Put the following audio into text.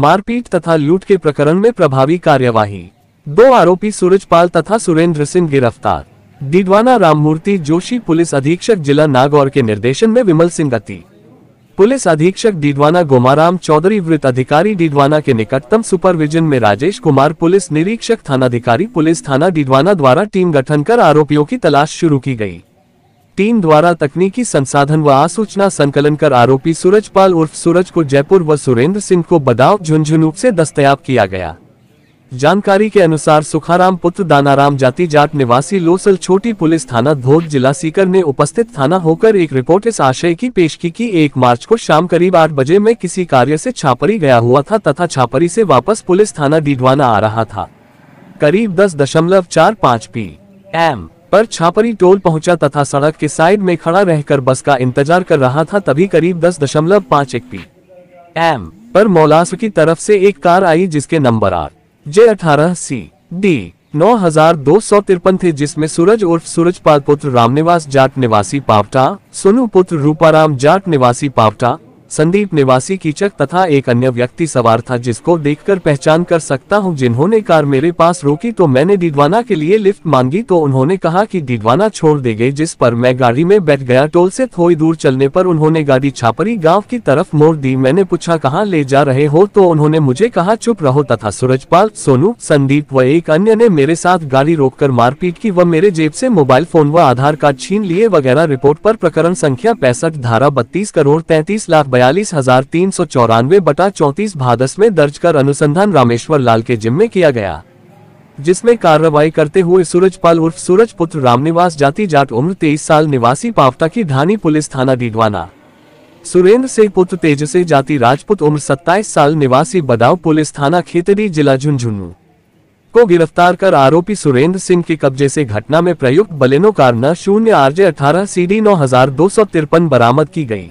मारपीट तथा लूट के प्रकरण में प्रभावी कार्यवाही दो आरोपी सूरजपाल तथा सुरेंद्र सिंह गिरफ्तार डीडवाना राममूर्ति जोशी पुलिस अधीक्षक जिला नागौर के निर्देशन में विमल सिंह अति पुलिस अधीक्षक डीडवाना गोमाराम चौधरी वृत्त अधिकारी डीडवाना के निकटतम सुपरविजन में राजेश कुमार पुलिस निरीक्षक थानाधिकारी पुलिस थाना डीडवाना द्वारा टीम गठन कर आरोपियों की तलाश शुरू की गई टीम द्वारा तकनीकी संसाधन व आसूचना संकलन कर आरोपी सूरजपाल उर्फ सूरज को जयपुर व सुरेंद्र सिंह को बदाव झुंझुनू से दस्तयाब किया गया जानकारी के अनुसार सुखाराम पुत्र दानाराम जाति जाट निवासी लोसल छोटी पुलिस थाना धोट जिला सीकर ने उपस्थित थाना होकर एक रिपोर्ट इस आशय की पेश की एक मार्च को शाम करीब आठ बजे में किसी कार्य से छापरी गया हुआ था तथा छापरी से वापस पुलिस थाना डीडवाना आ रहा था करीब दस दशमलव चार पाँच पी एम पर छापरी टोल पहुंचा तथा सड़क के साइड में खड़ा रहकर बस का इंतजार कर रहा था तभी करीब दस दशमलव पाँच एक पी एम पर मौलास की तरफ से एक कार आई जिसके नंबर आर जे अठारह सी डी नौ हजार दो सौ तिरपन थे जिसमे सूरज उर्फ सूरज पाल पुत्र रामनिवास जाट निवासी पावटा सोनू पुत्र रूपाराम जाट निवासी पावटा संदीप निवासी कीचक तथा एक अन्य व्यक्ति सवार था जिसको देखकर पहचान कर सकता हूं जिन्होंने कार मेरे पास रोकी तो मैंने डीडवाना के लिए लिफ्ट मांगी तो उन्होंने कहा कि डीडवाना छोड़ दे गए जिस पर मैं गाड़ी में बैठ गया टोल से थोड़ी दूर चलने पर उन्होंने गाड़ी छापरी गाँव की तरफ मोड़ दी मैंने पूछा कहाँ ले जा रहे हो तो उन्होंने मुझे कहा चुप रहो तथा सूरजपाल सोनू संदीप व एक अन्य ने मेरे साथ गाड़ी रोक मारपीट की व मेरे जेब ऐसी मोबाइल फोन व आधार कार्ड छीन लिए वगैरह रिपोर्ट आरोप प्रकरण संख्या पैंसठ धारा बत्तीस करोड़ तैतीस लाख बयालीस हजार तीन सौ चौरानवे बटा चौतीस भादस में दर्ज कर अनुसंधान रामेश्वर लाल के जिम्मे किया गया जिसमें कार्रवाई करते हुए सूरजपाल उर्फ सूरज पुत्र रामनिवास जाति जाट उम्र तेईस साल निवासी पावटा की धानी पुलिस थाना डीडवाना सुरेंद्र सिंह पुत्र तेज से जाति राजपूत उम्र सत्ताईस साल निवासी बदाव पुलिस थाना खेतरी जिला झुंझुनू को गिरफ्तार कर आरोपी सुरेंद्र सिंह के कब्जे से घटना में प्रयुक्त बलेनो कार न शून्य आरजे अठारह सी डी नौ हजार दो सौ तिरपन बरामद की गई